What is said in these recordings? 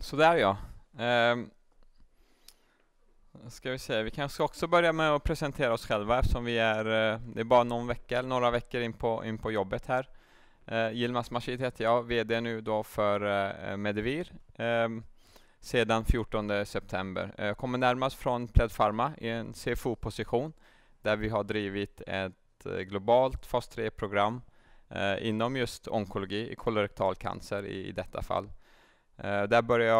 Sådär ja. Ehm. Ska vi se, vi kanske också börja med att presentera oss själva eftersom vi är, eh, det är bara någon vecka eller några veckor in på, in på jobbet här. Eh, Yilmaz Masjid heter jag, VD nu då för eh, Medivir ehm, eh, sedan 14 september. Jag eh, kommer närmast från Pled Pharma i en CFO-position där vi har drivit ett eh, globalt fas 3-program eh, inom just onkologi, kolorektal cancer i, i detta fall. Eh, där började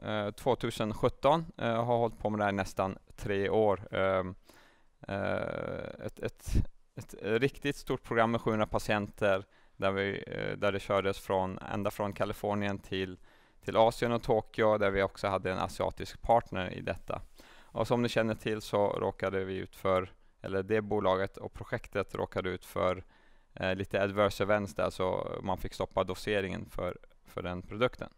jag 2017, eh, eh, har hållit på med det här nästan tre år. Ehm, ett, ett, ett, riktigt stort program med 700 patienter där, vi, där det kördes från, ända från Kalifornien till, till Asien och Tokyo där vi också hade en asiatisk partner i detta. Och som ni känner till så råkade vi ut för, eller det bolaget och projektet råkade ut för eh, lite adverse events där så man fick stoppa doseringen för, för den produkten.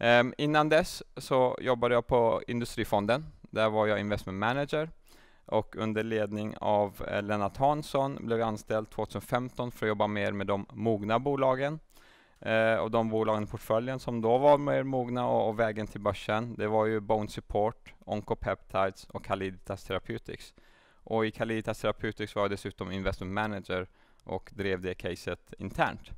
Um, innan dess så jobbade jag på Industrifonden. Där var jag investment manager och under ledning av eh, Lennart Hansson blev jag anställd 2015 för att jobba mer med de mogna bolagen. Eh, och de bolagen i portföljen som då var mer mogna och, och, vägen till börsen, det var ju Bone Support, Oncopeptides och Caliditas Therapeutics. Och i Caliditas Therapeutics var jag dessutom investment manager och drev det caset internt.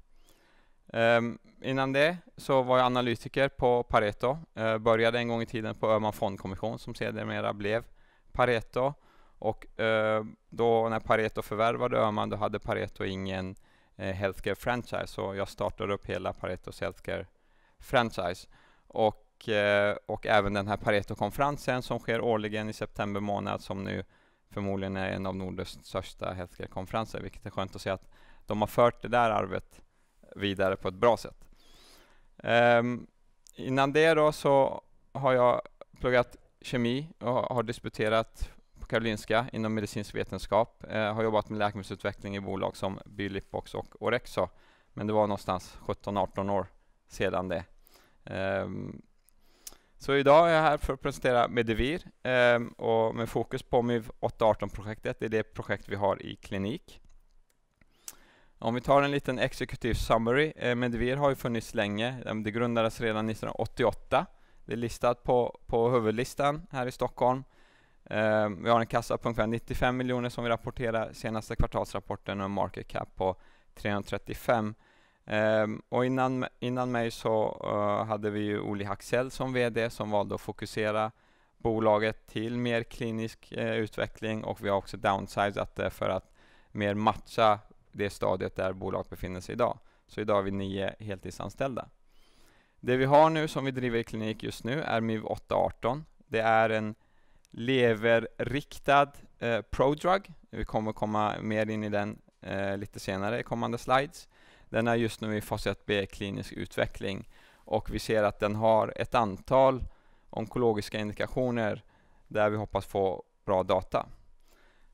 Um, innan det så var jag analytiker på Pareto. Uh, började en gång i tiden på Öhman fondkommission som sedermera blev Pareto. Och uh, då när Pareto förvärvade Öhman då hade Pareto ingen uh, healthcare franchise så jag startade upp hela Paretos healthcare franchise. Och, uh, och även den här Pareto-konferensen som sker årligen i september månad som nu förmodligen är en av Nordens största healthcare-konferenser vilket är skönt att se att de har fört det där arvet vidare på ett bra sätt. Um, innan det då så har jag pluggat kemi och har disputerat på Karolinska inom medicinsk vetenskap. Eh, har jobbat med läkemedelsutveckling i bolag som Bylipox och Orexo. Men det var någonstans 17-18 år sedan det. Um, så idag är jag här för att presentera Medivir um, och med fokus på MIV 818-projektet. Det är det projekt vi har i klinik. Om vi tar en liten exekutiv summary. Eh, Medivir har ju funnits länge. Ehm, det grundades redan 1988. Det är listat på, på huvudlistan här i Stockholm. Eh, vi har en kassa på ungefär 95 miljoner som vi rapporterar senaste kvartalsrapporten och en market cap på 335. Eh, och innan, innan mig så eh, hade vi ju Oli Haxell som VD som valde att fokusera bolaget till mer klinisk eh, utveckling och vi har också downsizat det för att mer matcha det stadiet där bolaget befinner sig idag. Så idag har vi nio heltidsanställda. Det vi har nu som vi driver i klinik just nu är MIV 818. Det är en leverriktad eh, prodrug. Vi kommer komma mer in i den eh, lite senare i kommande slides. Den är just nu i fas 1b klinisk utveckling och vi ser att den har ett antal onkologiska indikationer där vi hoppas få bra data.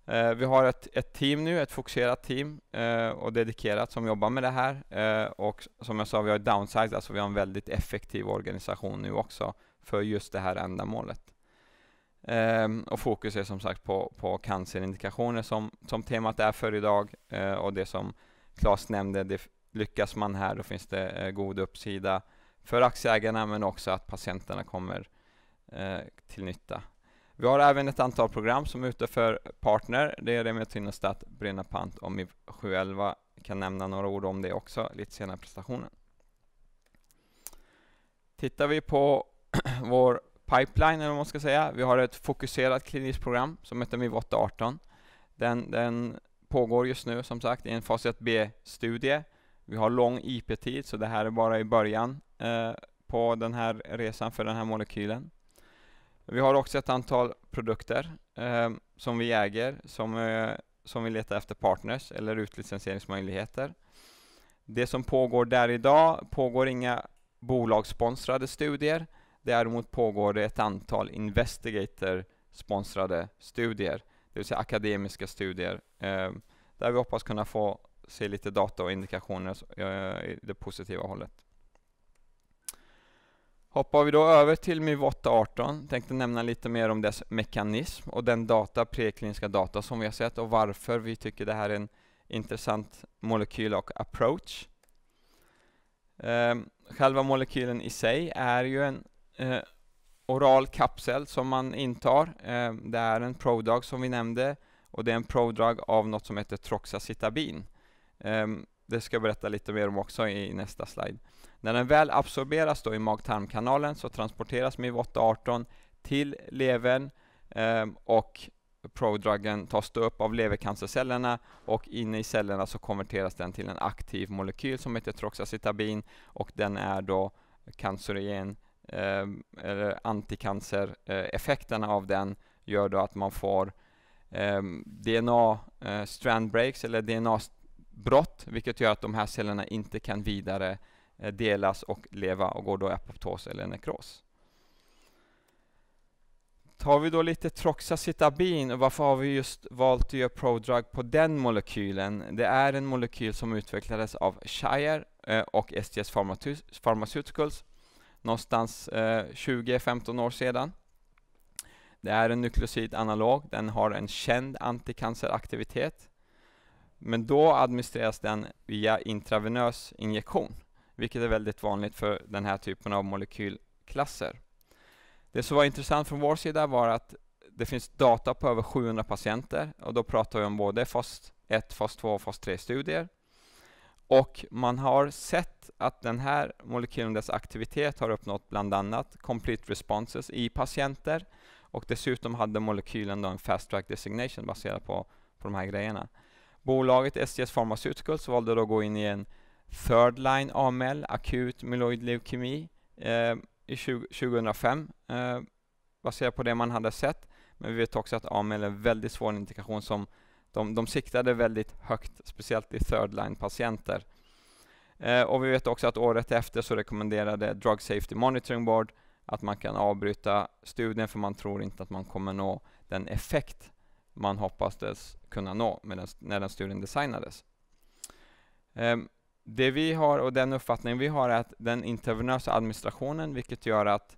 Eh, vi har ett, ett team nu, ett fokuserat team eh, och dedikerat som jobbar med det här. Eh, och som jag sa, vi har downsized, alltså vi har en väldigt effektiv organisation nu också för just det här ändamålet. Um, och fokus är som sagt på, på cancerindikationer som, som temat är för idag uh, och det som Claes nämnde, det lyckas man här då finns det uh, god uppsida för aktieägarna men också att patienterna kommer uh, till nytta. Vi har även ett antal program som är ute för partner. Det är Remia Tynnestat, Brynna Pant och MIV 711. Jag kan nämna några ord om det också lite senare i presentationen. Tittar vi på vår pipeline, eller vad man ska säga. Vi har ett fokuserat kliniskt program som heter MIV 818. Den, den pågår just nu som sagt i en fas 1b-studie. Vi har lång IP-tid, så det här är bara i början eh, på den här resan för den här molekylen. Vi har också ett antal produkter eh, som vi äger, som, eh, som vi letar efter partners eller utlicensieringsmöjligheter. Det som pågår där idag pågår inga bolagssponsrade studier. Däremot pågår det ett antal Investigator-sponsrade studier, det vill säga akademiska studier, eh, där vi hoppas kunna få se lite data och indikationer eh, i det positiva hållet. Hoppar vi då över till MIV818 tänkte nämna lite mer om dess mekanism och den data, prekliniska data som vi har sett och varför vi tycker det här är en intressant molekyl och approach. Ehm, själva molekylen i sig är ju en eh, oral kapsel som man intar. Ehm, det är en prodrug som vi nämnde och det är en prodrug av något som heter troxacitabin. Ehm, det ska jag berätta lite mer om också i nästa slide. När den väl absorberas då i mag-tarmkanalen så transporteras MIV-818 till levern eh, och prodruggen tas då upp av levercancercellerna och inne i cellerna så konverteras den till en aktiv molekyl som heter troxacitabin och den är då cancerogen ehm, eh, eller anticancereffekterna av den gör då att man får ehm, DNA eh, strand breaks eller DNA brott vilket gör att de här cellerna inte kan vidare Eh, delas och leva och går då i apoptos eller nekros. Tar vi då lite Troxacitabin och varför har vi just valt att göra prodrug på den molekylen? Det är en molekyl som utvecklades av Shire eh, och STS Pharmaceuticals någonstans 20-15 eh, år sedan. Det är en nukleosidanalog, den har en känd anticanceraktivitet. Men då administreras den via intravenös injektion vilket är väldigt vanligt för den här typen av molekylklasser. Det som var intressant från vår sida var att det finns data på över 700 patienter och då pratar vi om både fas 1, fas 2 och fas 3-studier. Och man har sett att den här molekylen, dess aktivitet, har uppnått bland annat complete responses i patienter och dessutom hade molekylen då en fast track designation baserat på, på de här grejerna. Bolaget SGS Pharmaceuticals valde då att gå in i en third line AML, akut myeloid leukemi, eh, i 20, 2005 eh, baserat på det man hade sett. Men vi vet också att AML är en väldigt svår indikation som de, de siktade väldigt högt, speciellt i third line patienter. Eh, och vi vet också att året efter så rekommenderade Drug Safety Monitoring Board att man kan avbryta studien för man tror inte att man kommer nå den effekt man hoppades kunna nå den, när den studien designades. Um, det vi har och den uppfattning vi har är att den intervenösa administrationen, vilket gör att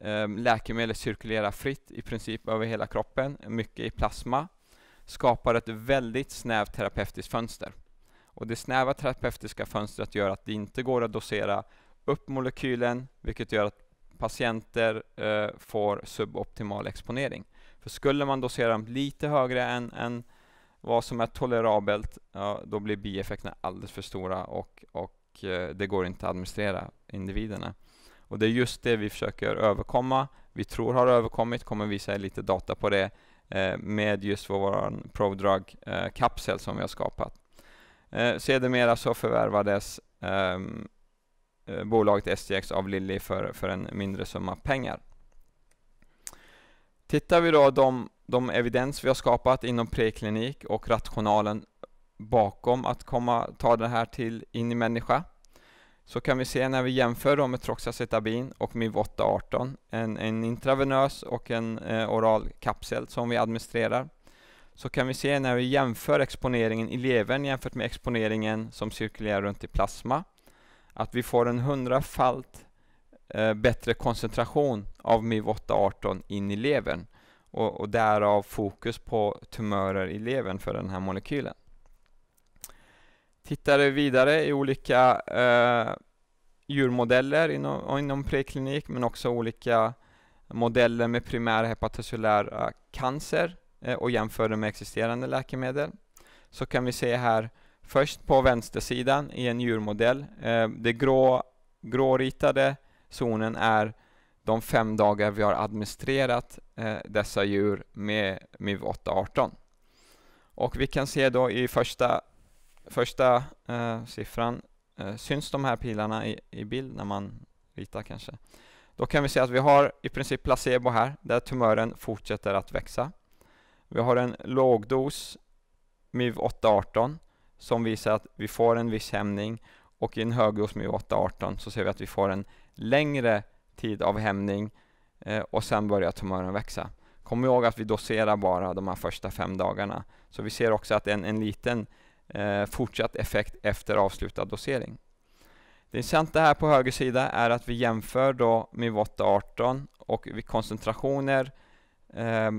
eh, läkemedel cirkulerar fritt i princip över hela kroppen, mycket i plasma, skapar ett väldigt snävt terapeutiskt fönster. Och det snäva terapeutiska fönstret gör att det inte går att dosera upp molekylen, vilket gör att patienter eh, får suboptimal exponering. För skulle man dosera dem lite högre än, än vad som är tolerabelt, ja, då blir bieffekterna alldeles för stora och, och eh, det går inte att administrera individerna. Och det är just det vi försöker överkomma. Vi tror har överkommit, kommer visa er lite data på det eh, med just vår ProDrug-kapsel eh, som vi har skapat. Eh, sedermera så förvärvades ehm, eh, bolaget STX av Lilly för, för en mindre summa pengar. Tittar vi då de, de evidens vi har skapat inom preklinik och rationalen bakom att komma, ta det här till in i människa så kan vi se när vi jämför dem med Troxacetabin och MIV 818 en, en intravenös och en eh, oral kapsel som vi administrerar så kan vi se när vi jämför exponeringen i levern jämfört med exponeringen som cirkulerar runt i plasma att vi får en hundrafalt Eh, bättre koncentration av MIV-818 in i levern och, och därav fokus på tumörer i levern för den här molekylen. Tittar vi vidare i olika eh, djurmodeller inom, inom preklinik men också olika modeller med primär hepatocellär cancer eh, och jämför det med existerande läkemedel så kan vi se här först på vänstersidan i en djurmodell eh, det grå, gråritade zonen är de fem dagar vi har administrerat eh, dessa djur med MIV 818. Och vi kan se då i första, första eh, siffran, eh, syns de här pilarna i, i bild när man ritar kanske? Då kan vi se att vi har i princip placebo här, där tumören fortsätter att växa. Vi har en lågdos MIV 818 som visar att vi får en viss hämning och i en högdos MIV 818 så ser vi att vi får en längre tid av hämning eh, och sen börjar tumören växa. Kom ihåg att vi doserar bara de här första fem dagarna. Så vi ser också att det är en, en liten eh, fortsatt effekt efter avslutad dosering. Det intressanta här på höger sida är att vi jämför då Mivotta 18 och vid koncentrationer eh,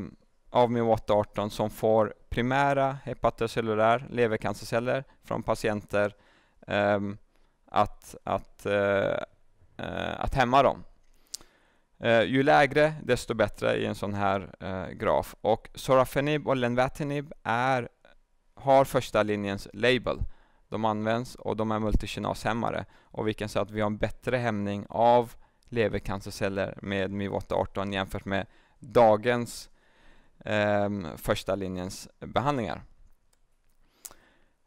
av Mivotta 18 som får primära hepatocellulär levercancerceller från patienter eh, att, att eh, Eh, att hämma dem. Eh, ju lägre desto bättre i en sån här eh, graf och Sorafenib och Lenvatinib är, har första linjens label. De används och de är multikinashämmare och vi kan säga att vi har en bättre hämning av levercancerceller med MIV818 jämfört med dagens eh, första linjens behandlingar.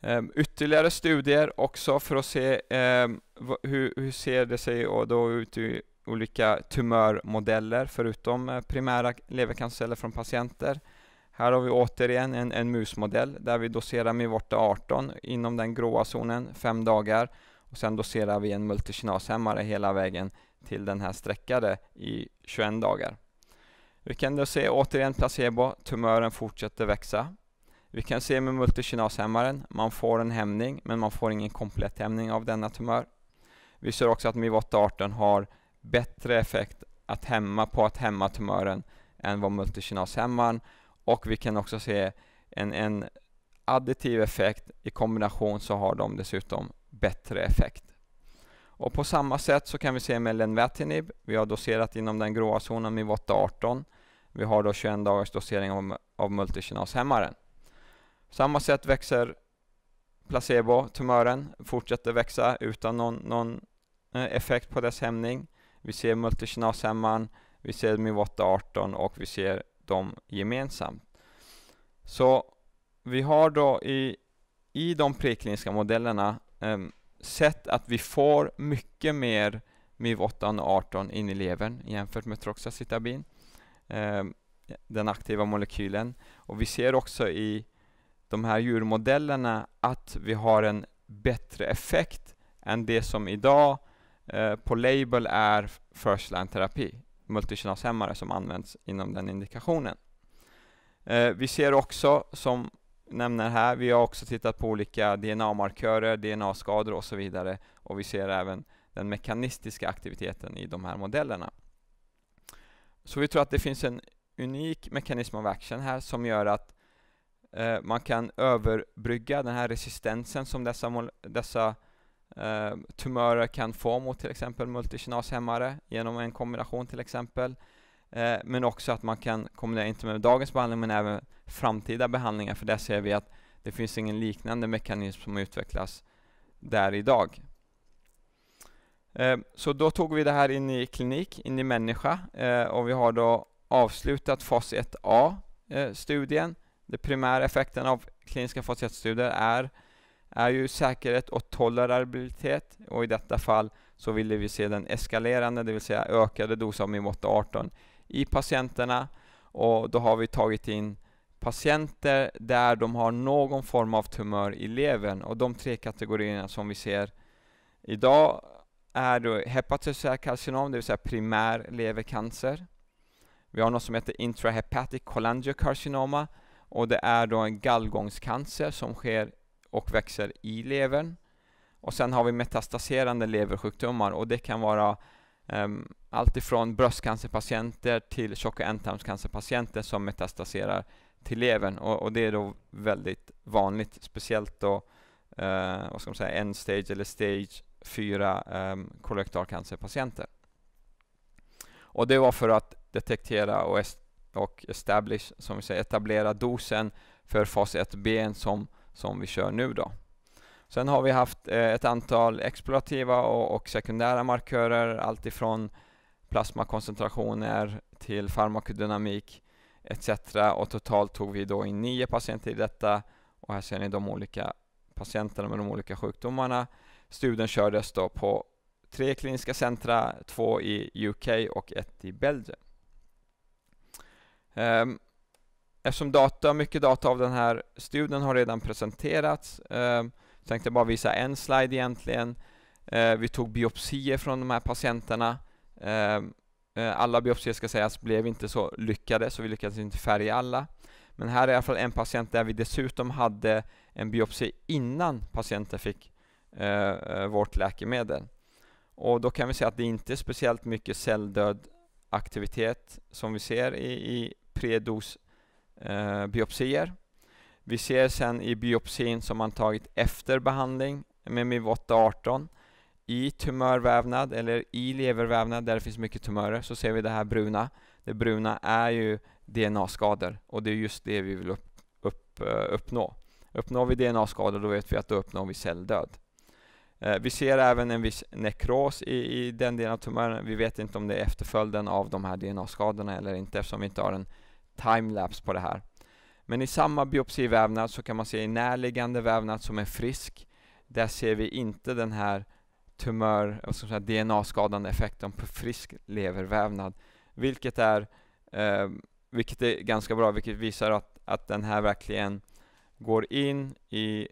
Ehm, ytterligare studier också för att se ehm, hur, hur ser det sig och då ut i olika tumörmodeller förutom eh, primära levercancerceller från patienter. Här har vi återigen en, en musmodell där vi doserar Mivorta 18 inom den gråa zonen fem dagar och sen doserar vi en multikinashämmare hela vägen till den här sträckade i 21 dagar. Vi kan då se återigen placebo, tumören fortsätter växa vi kan se med multikinashämmaren, man får en hämning men man får ingen komplett hämning av denna tumör. Vi ser också att MIV818 har bättre effekt att hämma på att hämma tumören än vad multikinashämmaren och vi kan också se en, en additiv effekt i kombination så har de dessutom bättre effekt. Och på samma sätt så kan vi se med Lenvatinib, vi har doserat inom den gråa zonen MIV818. Vi har då 21 dagars dosering av, av multikinashämmaren samma sätt växer placebo, tumören, fortsätter växa utan någon, någon eh, effekt på dess hämning. Vi ser multikinashämmaren, vi ser Mivota 18 och vi ser dem gemensamt. Så vi har då i, i de prekliniska modellerna eh, sett att vi får mycket mer MIV-8 18 in i levern jämfört med troxacitabin, eh, den aktiva molekylen. Och vi ser också i de här djurmodellerna att vi har en bättre effekt än det som idag eh, på label är first line terapi, multikinashämmare som används inom den indikationen. Eh, vi ser också, som nämner här, vi har också tittat på olika DNA-markörer, DNA-skador och så vidare och vi ser även den mekanistiska aktiviteten i de här modellerna. Så vi tror att det finns en unik mekanism av action här som gör att Eh, man kan överbrygga den här resistensen som dessa, dessa eh, tumörer kan få mot till exempel multikinashämmare genom en kombination till exempel. Eh, men också att man kan kombinera, inte med dagens behandling men även framtida behandlingar för där ser vi att det finns ingen liknande mekanism som utvecklas där idag. Eh, så då tog vi det här in i klinik, in i människa eh, och vi har då avslutat fas 1a studien den primära effekten av kliniska fas 1-studier är, är ju säkerhet och tolerabilitet och i detta fall så ville vi se den eskalerande, det vill säga ökade doser av Mimotta 18 i patienterna och då har vi tagit in patienter där de har någon form av tumör i levern och de tre kategorierna som vi ser idag är då hepatocellulärt karcinom, det vill säga primär levercancer. Vi har något som heter intrahepatic cholangiocarcinoma och det är då en gallgångscancer som sker och växer i levern. Och sen har vi metastaserande leversjukdomar och det kan vara um, ehm, alltifrån bröstcancerpatienter till tjock och ändtarmscancerpatienter som metastaserar till levern och, och, det är då väldigt vanligt, speciellt då uh, vad ska man säga, end stage eller stage 4 um, ehm, kolorektalcancerpatienter. Och det var för att detektera och och establish, som vi säger, etablera dosen för fas 1b som, som vi kör nu då. Sen har vi haft eh, ett antal explorativa och, och sekundära markörer, alltifrån plasmakoncentrationer till farmakodynamik etc. Och totalt tog vi då in nio patienter i detta och här ser ni de olika patienterna med de olika sjukdomarna. Studien kördes då på tre kliniska centra, två i UK och ett i Belgien. Ehm, eftersom data, mycket data av den här studien har redan presenterats ehm, tänkte jag bara visa en slide egentligen. Ehm, vi tog biopsier från de här patienterna. Eh, alla biopsier ska sägas blev inte så lyckade, så vi lyckades inte färga alla. Men här är i alla fall en patient där vi dessutom hade en biopsi innan patienten fick eh, eh, vårt läkemedel. Och då kan vi se att det inte är speciellt mycket celldöd aktivitet som vi ser i, i predosbiopsier. Eh, vi ser sen i biopsin som man tagit efter behandling med MIV-818 i tumörvävnad eller i levervävnad där det finns mycket tumörer så ser vi det här bruna. Det bruna är ju DNA-skador och det är just det vi vill upp, upp, eh, uppnå. Uppnår vi DNA-skador då vet vi att då uppnår vi celldöd. Eh, vi ser även en viss nekros i, i den delen av tumören. Vi vet inte om det är efterföljden av de här DNA-skadorna eller inte eftersom vi inte har en timelapse på det här. Men i samma biopsivävnad så kan man se i närliggande vävnad som är frisk, där ser vi inte den här tumör, DNA-skadande effekten på frisk levervävnad, vilket är, eh, vilket är ganska bra, vilket visar att, att den här verkligen går in i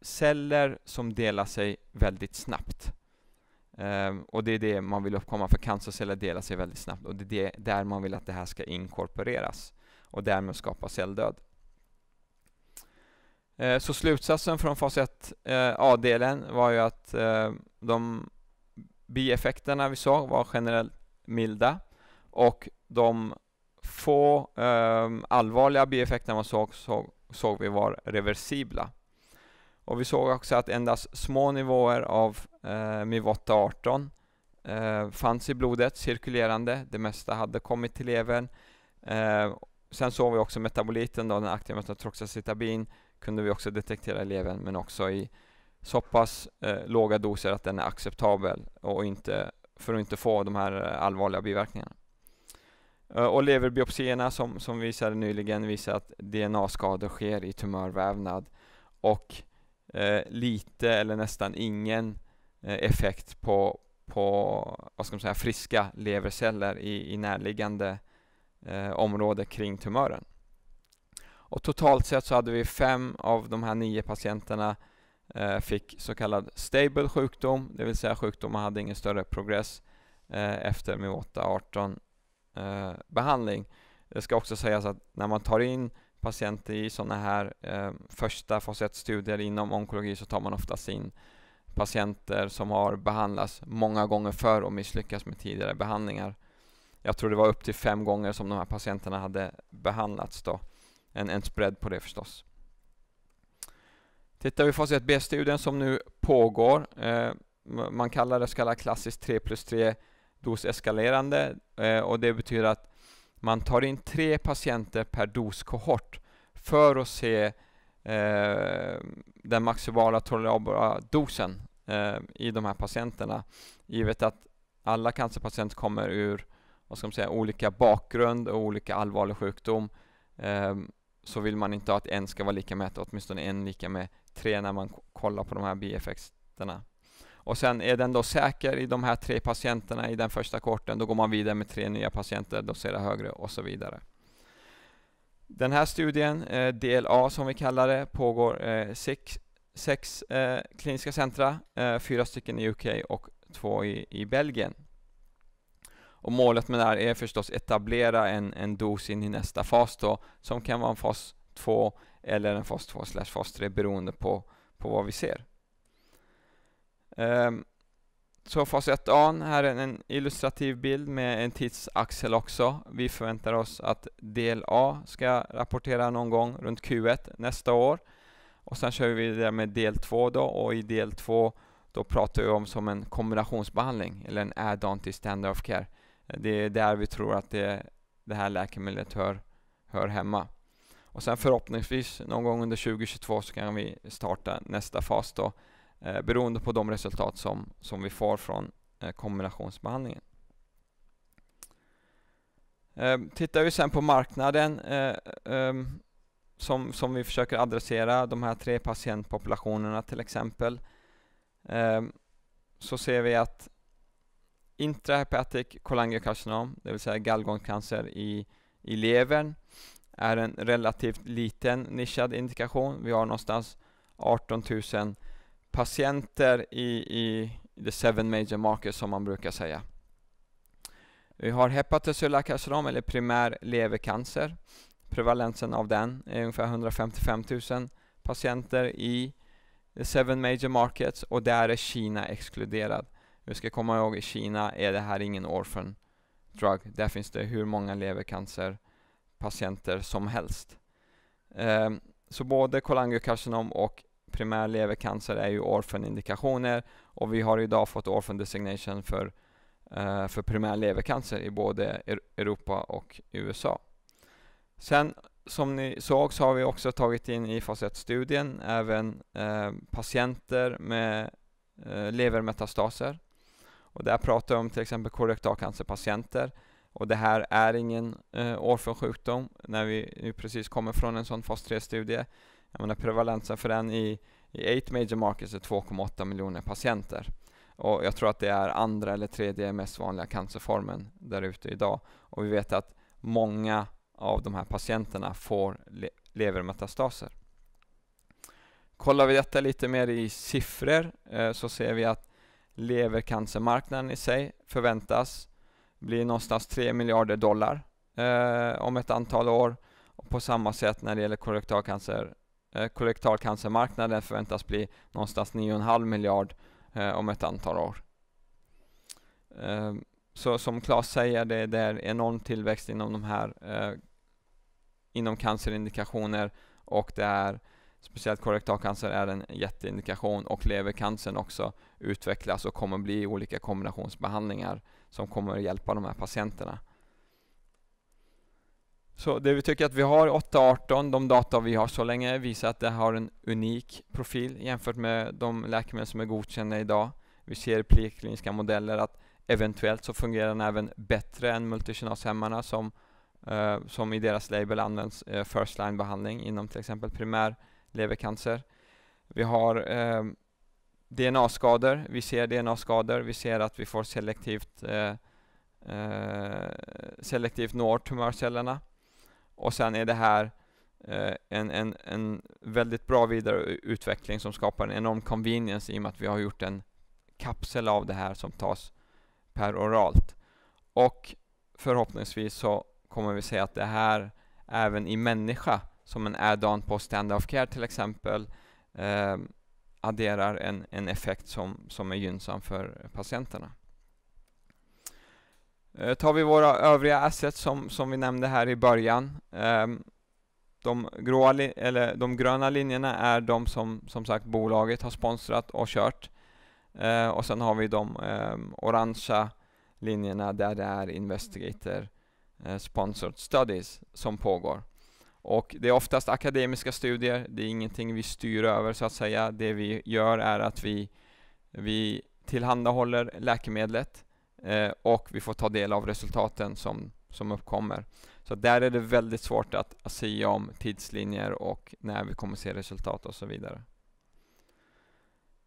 celler som delar sig väldigt snabbt. Um, och det är det man vill uppkomma, för cancerceller delar sig väldigt snabbt och det är det, där man vill att det här ska inkorporeras och därmed skapa celldöd. Uh, så slutsatsen från fas 1A-delen eh, uh, var ju att uh, de bieffekterna vi såg var generellt milda och de få allvarliga bieffekterna man såg, såg, såg vi var reversibla. Och vi såg också att endast små nivåer av eh, Mivotta 18 eh, fanns i blodet, cirkulerande. Det mesta hade kommit till levern. Eh, sen såg vi också metaboliten, då, den aktiva metatroxacitabin kunde vi också detektera i levern, men också i så pass eh, låga doser att den är acceptabel och inte, för att inte få de här eh, allvarliga biverkningarna. Eh, och leverbiopsierna som, som visade nyligen visar att DNA-skador sker i tumörvävnad och eh, lite eller nästan ingen eh, effekt på, på vad ska man säga, friska leverceller i, i närliggande eh, område kring tumören. Och totalt sett så hade vi fem av de här nio patienterna eh, fick så kallad stable sjukdom, det vill säga sjukdomen hade ingen större progress eh, efter Mivota 18 eh, behandling. Det ska också sägas att när man tar in patienter i sådana här eh, första fas 1-studier inom onkologi så tar man oftast in patienter som har behandlats många gånger förr och misslyckats med tidigare behandlingar. Jag tror det var upp till fem gånger som de här patienterna hade behandlats då. En, en spread på det förstås. Tittar vi på fas 1b-studien som nu pågår. Eh, man kallar det så kallat klassiskt 3 plus 3 doseskalerande eh, och det betyder att man tar in tre patienter per doskohort för att se eh, den maximala tolerabla dosen eh, i de här patienterna. Givet att alla cancerpatienter kommer ur vad ska man säga, olika bakgrund och olika allvarlig sjukdom eh, så vill man inte att en ska vara lika med åtminstone en lika med tre när man kollar på de här bieffekterna och sen är den då säker i de här tre patienterna i den första korten, då går man vidare med tre nya patienter, dosera högre och så vidare. Den här studien, eh, del A som vi kallar det, pågår eh, sex, sex eh, kliniska centra, eh, fyra stycken i UK och två i, i Belgien. Och målet med det här är förstås etablera en, en dos in i nästa fas då, som kan vara en fas 2 eller en fas 2 slash fas 3 beroende på, på vad vi ser. Ehm, så fas 1 a här är en illustrativ bild med en tidsaxel också. Vi förväntar oss att del A ska rapportera någon gång runt Q1 nästa år. Och sen kör vi vidare med del 2 då och i del 2 då pratar vi om som en kombinationsbehandling eller en add-on till standard of care. Det är där vi tror att det, det här läkemedlet hör, hör hemma. Och sen förhoppningsvis någon gång under 2022 så kan vi starta nästa fas då eh, beroende på de resultat som, som vi får från eh, kombinationsbehandlingen. Eh, tittar vi sen på marknaden eh, ehm, som, som vi försöker adressera, de här tre patientpopulationerna till exempel, ehm, så ser vi att intrahepatic kolangiokarcinom, det vill säga gallgångscancer i, i levern, är en relativt liten nischad indikation. Vi har någonstans 18 000 patienter i, i the seven major markets, som man brukar säga. Vi har hepatocellularkarcinom eller primär levercancer. Prevalensen av den är ungefär 155 000 patienter i the seven major markets och där är Kina exkluderad. Vi ska komma ihåg i Kina är det här ingen orphan drug. Där finns det hur många levercancerpatienter som helst. Um, så både kolangiokarcinom och primär levercancer är ju orphan-indikationer och vi har idag fått orphan designation för, eh, för primär levercancer i både Europa och USA. Sen som ni såg så har vi också tagit in i fas 1-studien även eh, patienter med eh, levermetastaser. Och där pratar vi om till exempel kolorektalcancerpatienter. Och det här är ingen eh, orphan sjukdom när vi nu precis kommer från en sån fas 3-studie. Jag menar prevalensen för den i, i 8 major markets är 2,8 miljoner patienter. Och jag tror att det är andra eller tredje mest vanliga cancerformen där ute idag. Och vi vet att många av de här patienterna får le levermetastaser. Kollar vi detta lite mer i siffror eh, så ser vi att levercancermarknaden i sig förväntas bli någonstans 3 miljarder dollar eh, om ett antal år. Och på samma sätt när det gäller kolorektalcancer Eh, kollektalcancermarknaden förväntas bli någonstans 9,5 miljard eh, om ett antal år. Eh, så som Claes säger, det, det är enorm tillväxt inom de här inom cancerindikationer och det är speciellt kolorektalcancer är en jätteindikation och levercancern också utvecklas och kommer bli olika kombinationsbehandlingar som kommer hjälpa de här patienterna. Så det vi tycker att vi har 818, de data vi har så länge, visar att det har en unik profil jämfört med de läkemedel som är godkända idag. Vi ser i prekliniska modeller att eventuellt så fungerar den även bättre än multikinashämmarna som, eh, som i deras label används eh, first line behandling inom till exempel primär levercancer. Vi har eh, DNA-skador, vi ser DNA-skador, vi ser att vi får selektivt, eh, eh selektivt når tumörcellerna och sen är det här eh, en, en, en väldigt bra vidareutveckling som skapar en enorm convenience i och med att vi har gjort en kapsel av det här som tas per oralt. Och förhoppningsvis så kommer vi se att det här även i människa som en add-on på stand-off care till exempel eh, adderar en, en effekt som, som är gynnsam för patienterna. Eh, tar vi våra övriga assets som, som vi nämnde här i början. Ehm, de, gråa, eller de gröna linjerna är de som som sagt bolaget har sponsrat och kört. Eh, och sen har vi de ehm, orangea linjerna där det är Investigator eh, Sponsored Studies som pågår. Och det är oftast akademiska studier, det är ingenting vi styr över så att säga. Det vi gör är att vi, vi tillhandahåller läkemedlet eh, och vi får ta del av resultaten som, som uppkommer. Så där är det väldigt svårt att, att säga om tidslinjer och när vi kommer se resultat och så vidare.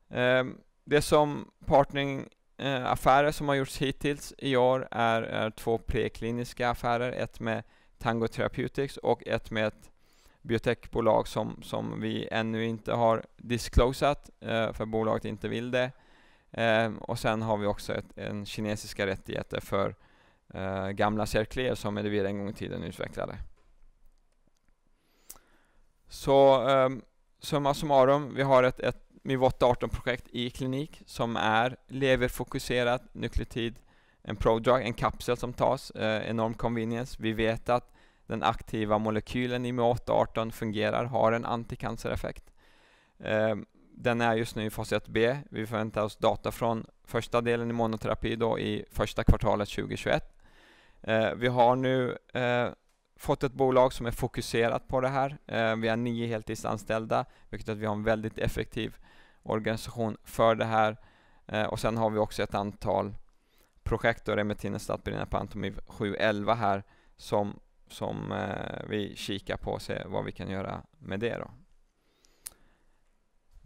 Eh, det som partnering eh, affärer som har gjorts hittills i år är, är två prekliniska affärer, ett med Tango Therapeutics och ett med ett biotechbolag som, som vi ännu inte har disclosat, eh, för bolaget inte vill det. Eh, och sen har vi också ett, en kinesiska rättigheter för eh, gamla cerkler som Elvira en gång i tiden utvecklade. Så eh, summa summarum, vi har ett, ett Mivot 18-projekt i klinik som är leverfokuserat nukleotid, en prodrug, en kapsel som tas, eh, enorm convenience. Vi vet att den aktiva molekylen i Mivot 18 fungerar, har en anticancereffekt. Eh, den är just nu i fas 1b. Vi förväntar oss data från första delen i monoterapi då i första kvartalet 2021. Eh, vi har nu eh, fått ett bolag som är fokuserat på det här. Eh, vi har nio heltidsanställda, vilket gör att vi har en väldigt effektiv organisation för det här. Eh, och sen har vi också ett antal projekt, då Remetinostat, 711 här, som, som eh, vi kikar på och ser vad vi kan göra med det. Då.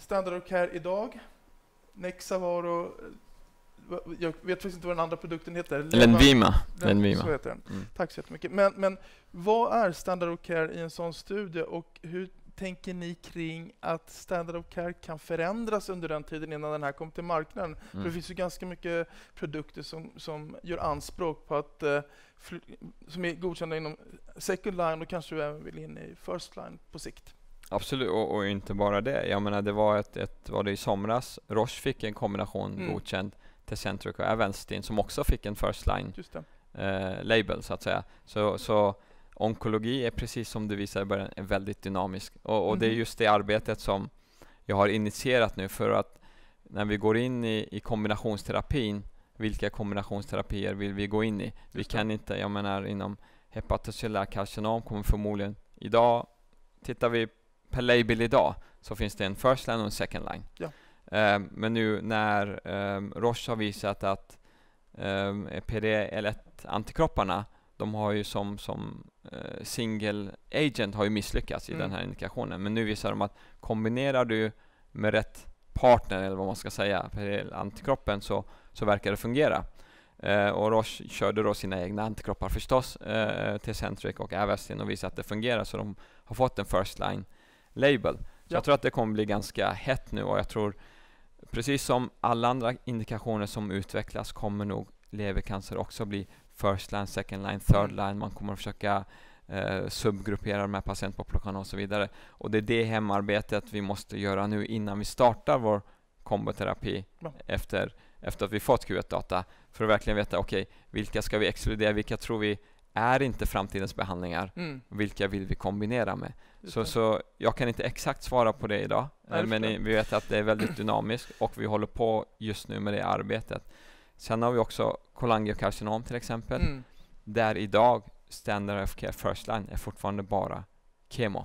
Standard of Care idag. Nexavaro... Jag vet faktiskt inte vad den andra produkten heter. Lenvima. Lenvima. Så heter den. Mm. Tack så jättemycket. Men, men vad är Standard of Care i en sån studie och hur tänker ni kring att standard of care kan förändras under den tiden innan den här kommer till marknaden? Mm. För det finns ju ganska mycket produkter som, som gör anspråk på att eh, som är godkända inom second line och kanske även vill in i first line på sikt. Absolut, och, och, inte bara det. Jag menar, det var ett, ett var det i somras, Roche fick en kombination mm. godkänd, Tecentric och Avenstin, som också fick en first line eh, label, så att säga. Så, så onkologi är precis som du visade i början, väldigt dynamisk. Och, och mm. det är mhm. just det arbetet som jag har initierat nu, för att när vi går in i, i kombinationsterapin, vilka kombinationsterapier vill vi gå in i? Just vi kan det. inte, jag menar inom hepatocellär karcinom kommer förmodligen idag, tittar vi per label idag så finns det en first line och en second line. Ja. Um, men nu när um, Roche har visat att um, ehm, PDL1-antikropparna, de har ju som, som uh, single agent har ju misslyckats mm. i den här indikationen. Men nu visar de att kombinerar du med rätt partner, eller vad man ska säga, PDL-antikroppen, så, så verkar det fungera. Uh, och Roche körde då sina egna antikroppar förstås uh, till Centric och Avastin och visade att det fungerar, så de har fått en first line label. Så ja. jag tror att det kommer bli ganska hett nu och jag tror precis som alla andra indikationer som utvecklas kommer nog levercancer också bli first line, second line, third mm. line. Man kommer att försöka eh, subgruppera de här patientpopulationerna och så vidare. Och det är det hemarbetet vi måste göra nu innan vi startar vår komboterapi efter, efter att vi fått Q1-data för att verkligen veta okej, okay, vilka ska vi exkludera, vilka tror vi är inte framtidens behandlingar, mm. vilka vill vi kombinera med? Så, så jag kan inte exakt svara på det idag, Nej, men det. vi vet att det är väldigt dynamiskt och vi håller på just nu med det arbetet. Sen har vi också kolangiokarcinom till exempel, mm. där idag standard of care first line är fortfarande bara kemo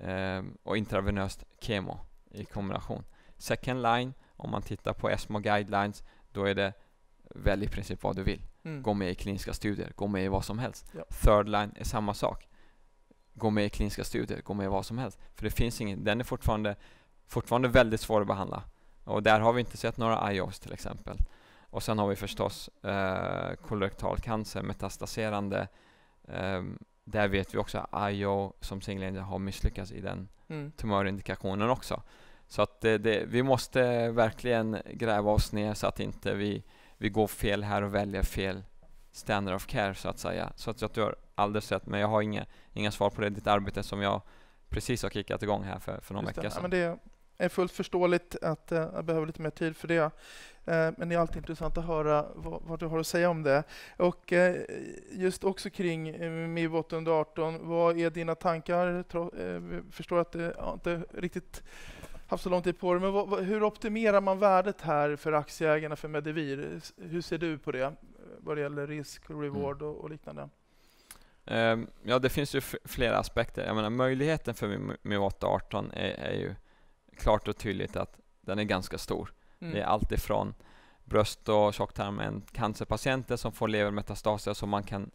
ehm, och intravenöst kemo i kombination. Second line, om man tittar på ESMO guidelines, då är det välj i princip vad du vill. Mm. Gå med i kliniska studier, gå med i vad som helst. Ja. Third line är samma sak gå med i kliniska studier, gå med i vad som helst. För det finns ingen, den är fortfarande, fortfarande väldigt svår att behandla. Och där har vi inte sett några IOs till exempel. Och sen har vi förstås eh, kolorektal cancer, metastaserande. Eh, där vet vi också att IO som singelagent har misslyckats i den mm. tumörindikationen också. Så att det, det, vi måste verkligen gräva oss ner så att inte vi, vi går fel här och väljer fel standard of care så att säga. Så att jag du har alldeles rätt, men jag har inga, inga svar på det. Ditt arbete som jag precis har kickat igång här för, för någon Just vecka sedan. Ja, är fullt förståeligt att eh, jag behöver lite mer tid för det. Eh, men det är alltid intressant att höra vad, vad du har att säga om det. Och eh, just också kring eh, MIV 818, vad är dina tankar? Tro, eh, förstår att du inte riktigt haft så lång tid på dig, men vad, hur optimerar man värdet här för aktieägarna för Medivir? Hur ser du på det? vad det gäller risk, reward mm. och, och liknande? Ehm, ja, det finns ju flera aspekter. Jag menar, möjligheten för Mivata 18 är, är ju klart och tydligt att den är ganska stor. Mm. Det är allt ifrån bröst och cancerpatienter som får levermetastaser som man kan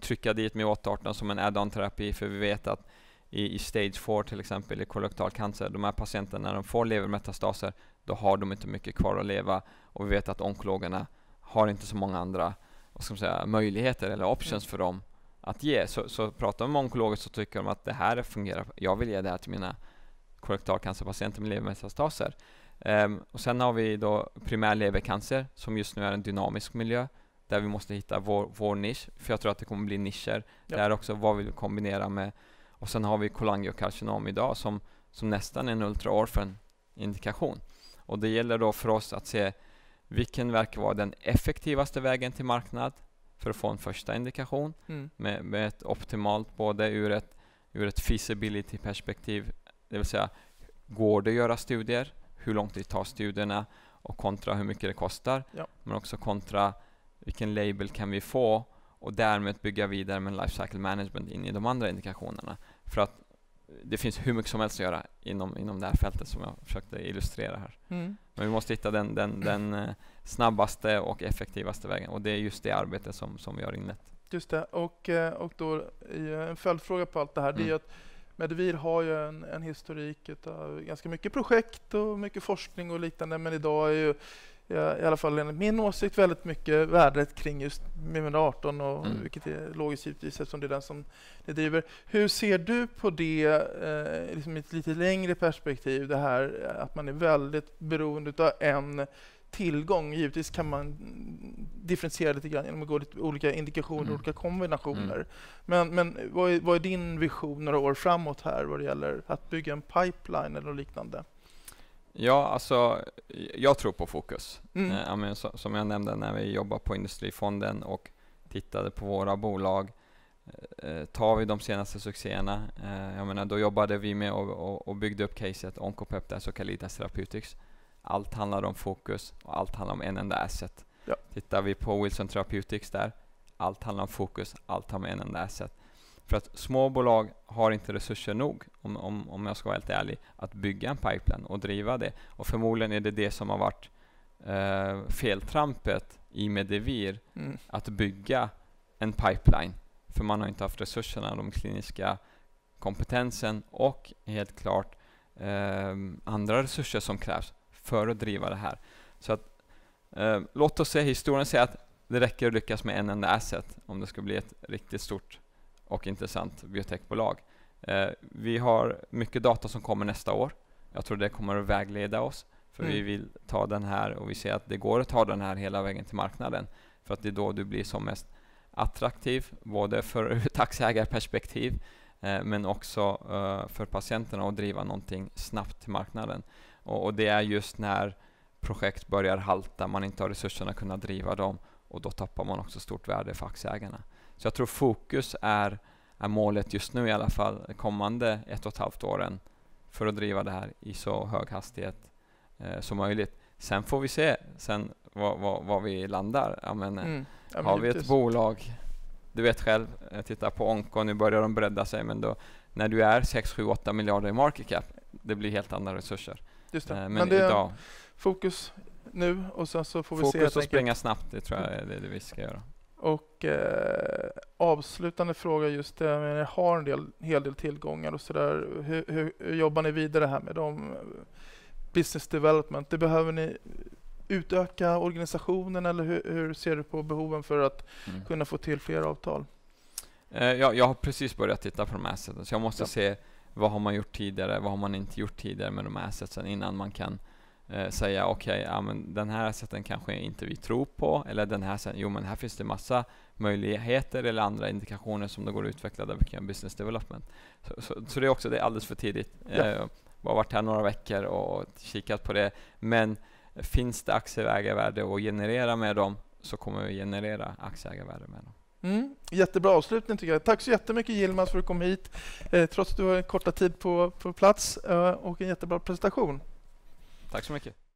trycka dit med 818 som en add-on terapi för vi vet att i, i stage 4 till exempel i kolorektal cancer, de här patienterna när de får levermetastaser då har de inte mycket kvar att leva och vi vet att onkologerna har inte så många andra vad ska man säga, möjligheter eller options mm. för dem att ge. Så, så pratar man med onkologer så tycker de att det här fungerar, jag vill ge det här till mina kolorektalcancerpatienter med levermetastaser. Um, ehm, och sen har vi då primär levercancer som just nu är en dynamisk miljö där vi måste hitta vår, vår nisch, för jag tror att det kommer bli nischer ja. där också, vad vi kombinera med. Och sen har vi kolangiokarcinom idag som, som nästan är en ultraorfen indikation. Och det gäller då för oss att se vilken verkar vara den effektivaste vägen till marknad för att få en första indikation mm. med, med, ett optimalt både ur ett, ur ett feasibility-perspektiv, det vill säga går det att göra studier, hur lång tid tar studierna och kontra hur mycket det kostar, ja. men också kontra vilken label kan vi få och därmed bygga vidare med life cycle management in i de andra indikationerna. För att det finns hur mycket som helst att göra inom, inom det här fältet som jag försökte illustrera här. Mm. Men vi måste hitta den, den, den, eh, snabbaste och effektivaste vägen och det är just det arbete som, som vi har inlett. Just det, och, eh, och då eh, en följdfråga på allt det här, mm. det är mm. ju att Medivir har ju en, en historik av ganska mycket projekt och mycket forskning och liknande, men idag är ju i alla fall enligt min åsikt väldigt mycket värdet kring just Mimunda 18, och, mm. vilket är logiskt givetvis eftersom det är den som det driver. Hur ser du på det eh, liksom i ett lite längre perspektiv, det här eh, att man är väldigt beroende av en tillgång. Givetvis kan man differentiera lite grann genom att gå till olika indikationer, mm. olika kombinationer. Mm. Men, men vad, är, vad är din vision några år framåt här vad det gäller att bygga en pipeline eller liknande? Ja, alltså jag tror på fokus. Mm. Eh, men, så, som jag nämnde när vi jobbade på Industrifonden och tittade på våra bolag. Eh, eh, tar vi de senaste succéerna, eh, jag menar, då jobbade vi med och, och, och byggde upp caset Oncopeptides och Calitas Therapeutics. Allt handlar om fokus och allt handlar om en enda asset. Ja. Tittar vi på Wilson Therapeutics där, allt handlar om fokus, allt har med en enda asset. För att små bolag har inte resurser nog, om, om, om jag ska vara helt ärlig, att bygga en pipeline och driva det. Och förmodligen är det det som har varit eh, feltrampet i Medivir, mm. att bygga en pipeline. För man har inte haft resurserna, de kliniska kompetensen och helt klart eh, andra resurser som krävs för att driva det här. Så att, eh, låt oss se, historien säga att det räcker att lyckas med en enda asset om det ska bli ett riktigt stort och intressant biotechbolag. Eh, vi har mycket data som kommer nästa år. Jag tror det kommer att vägleda oss, för mm. vi vill ta den här och vi ser att det går att ta den här hela vägen till marknaden, för att det är då du blir som mest attraktiv, både för ett aktieägarperspektiv eh, men också eh, för patienterna att driva någonting snabbt till marknaden. Och, och, det är just när projekt börjar halta, man inte har resurserna att kunna driva dem och då tappar man också stort värde för aktieägarna. Så jag tror fokus är, är målet just nu i alla fall, kommande ett och ett halvt åren, för att driva det här i så hög hastighet eh, som möjligt. Sen får vi se sen vad, vi landar. Jag menar, mm. Eh, ja, har vi ett bolag, du vet själv, jag tittar på Onko, nu börjar de bredda sig, men då, när du är 6, 7, 8 miljarder i market cap, det blir helt andra resurser. Just det. Eh, men, men det idag, fokus nu och sen så får vi fokus se... Fokus och springa snabbt, det tror jag är det, det vi ska göra. Och eh, avslutande fråga just det, jag menar, jag har en del, hel del tillgångar och sådär. Hur, hur, hur, jobbar ni vidare här med dem? Business development, det behöver ni utöka organisationen eller hur, hur ser du på behoven för att mm. kunna få till fler avtal? Eh, jag, jag har precis börjat titta på de här asseten, så jag måste ja. se vad har man gjort tidigare, vad har man inte gjort tidigare med de här assetsen innan man kan eh, säga okej, okay, ja, den här sätten kanske inte vi tror på eller den här sätten, jo men här finns det massa möjligheter eller andra indikationer som det går att utveckla där vi kan göra business development. Så, så, så, det är också det är alldeles för tidigt. Ja. Eh, varit här några veckor och kikat på det. Men finns det aktieägarvärde att generera med dem så kommer vi generera aktieägarvärde med dem. Mm, jättebra avslutning tycker jag. Tack så jättemycket Gilmas för att du kom hit eh, trots att du har korta tid på, på plats eh, och en jättebra presentation. Tack så mycket.